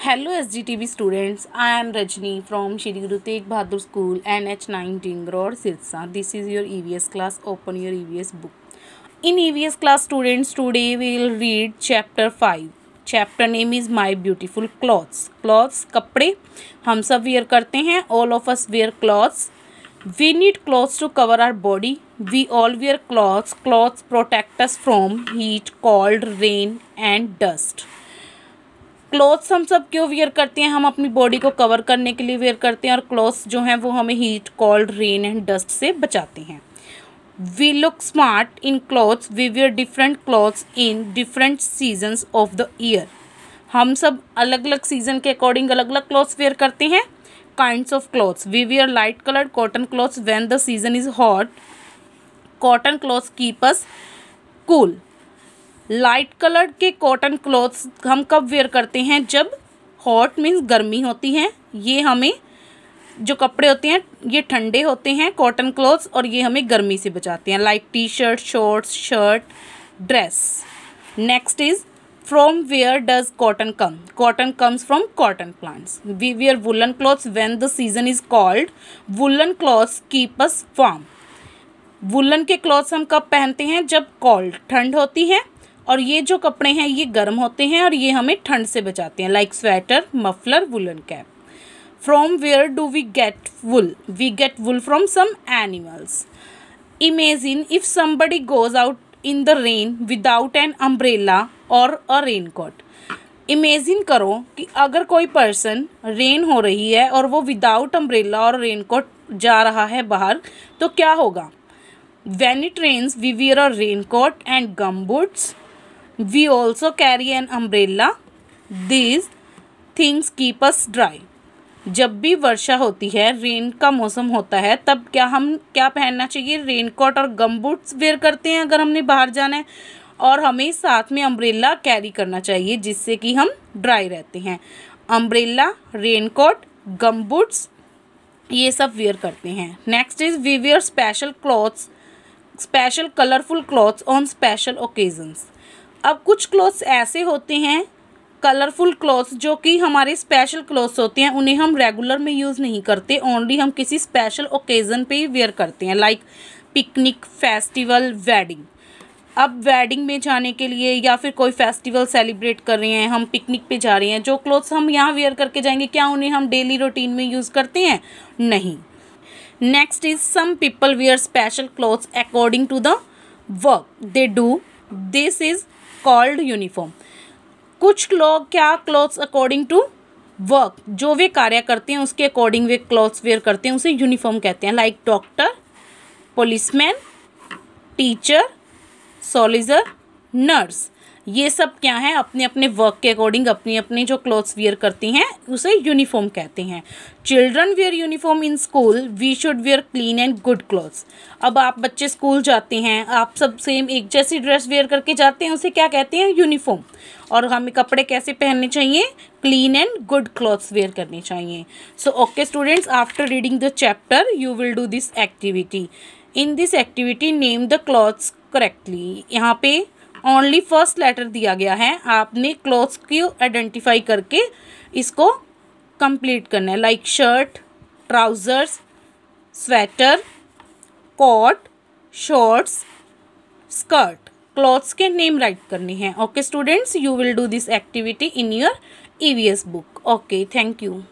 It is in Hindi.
hello S G T V students I am Rajni from Shri Guru Tegh Bahadur school N H nineteen road Sirsa this is your E V S class open your E V S book in E V S class students today will read chapter five chapter name is my beautiful clothes clothes कपड़े हम सब वेयर करते हैं all of us wear clothes we need clothes to cover our body we all wear clothes clothes protects us heat cold rain and dust clothes हम सब क्यों वेयर करते हैं हम अपनी बॉडी को कवर करने के लिए वेयर करते हैं और क्लोथ्स जो हैं वो हमें heat cold rain and dust से बचाते हैं we look smart in clothes we wear different clothes in different seasons of the year हम सब अलग अलग सीजन के अकॉर्डिंग अलग अलग क्लोथ्स वेयर करते हैं kind of clothes we wear light coloured cotton clothes when the season is hot cotton clothes keeps cool light colour के कॉटन क्लॉथ्स हम कब वेयर करते हैं जब हॉट मीन्स गर्मी होती है ये हमें जो कपड़े होते हैं ये ठंडे होते हैं कॉटन क्लॉथ्स और ये हमें गर्मी से बचाते हैं like T shirt shorts shirt dress next is from where does cotton come cotton comes from cotton plants we wear woollen clothes when the season is cold woollen clothes keep us woollen के क्लॉथ्स हम कब पहनते हैं जब कॉल्ड ठंड होती है और ये जो कपड़े हैं ये गर्म होते हैं और ये हमें ठंड से बचाते हैं like sweater muffler woollen cap from where do we get wool we get wool from some animals imagine if somebody goes out in the rain without an umbrella or a rain coat imagine करो कि अगर कोई पर्सन रेन हो रही है और वो विदाउट अम्ब्रेला और रेन कोट जा रहा है बाहर तो क्या होगा when it rains we wear a raincoat and gum boots we also carry an umbrella these things keep us dry जब भी वर्षा होती है रेन का मौसम होता है तब क्या हम क्या पहनना चाहिए रेनकोट और गमबूट्स वेयर करते हैं अगर हमने बाहर जाना है और हमें साथ में अम्ब्रेला कैरी करना चाहिए जिससे कि हम ड्राई रहते हैं अम्ब्रेला रेनकोट गमबूट्स ये सब वेयर करते हैं next is we wear special clothes special colourful clothes on special occasions अब कुछ क्लोथ्स ऐसे होते हैं कलरफुल क्लॉथ्स जो कि हमारे स्पेशल क्लोथ्स होते हैं उन्हें हम रेगुलर में यूज़ नहीं करते ओनली हम किसी स्पेशल ओकेज़न पे ही वेयर करते हैं लाइक पिकनिक फेस्टिवल वेडिंग अब वेडिंग में जाने के लिए या फिर कोई फेस्टिवल सेलिब्रेट कर रहे हैं हम पिकनिक पे जा रहे हैं जो क्लोथ्स हम यहाँ वेयर करके जाएंगे क्या उन्हें हम डेली रूटीन में यूज़ करते हैं नहीं next is some people wear special clothes according to the work they do this is called uniform कुछ लोग क्या क्लोथ्स अकॉर्डिंग टू वर्क जो वे कार्य करते हैं उसके अकॉर्डिंग वे क्लॉथ्स वेयर करते हैं उसे यूनिफॉर्म कहते हैं like doctor policeman teacher soldier nurse ये सब क्या है अपने अपने वर्क के अकॉर्डिंग अपनी अपनी जो क्लोथ्स वियर करती हैं उसे यूनिफॉर्म कहते हैं children wear uniform in school we should wear clean and good clothes अब आप बच्चे स्कूल जाते हैं आप सब सेम एक जैसी ड्रेस वेयर करके जाते हैं उसे क्या कहते हैं यूनिफॉर्म और हमें कपड़े कैसे पहनने चाहिए clean and good clothes wear करने चाहिए so okay students after reading the chapter you will do this activity in this activity name the clothes correctly यहाँ पे ओनली फर्स्ट लेटर दिया गया है आपने क्लॉथ्स को आइडेंटिफाई करके इसको कंप्लीट करना है like shirt trousers sweater coat shorts skirt clothes के नेम राइट करने हैं okay students you will do this activity in your S book okay thank you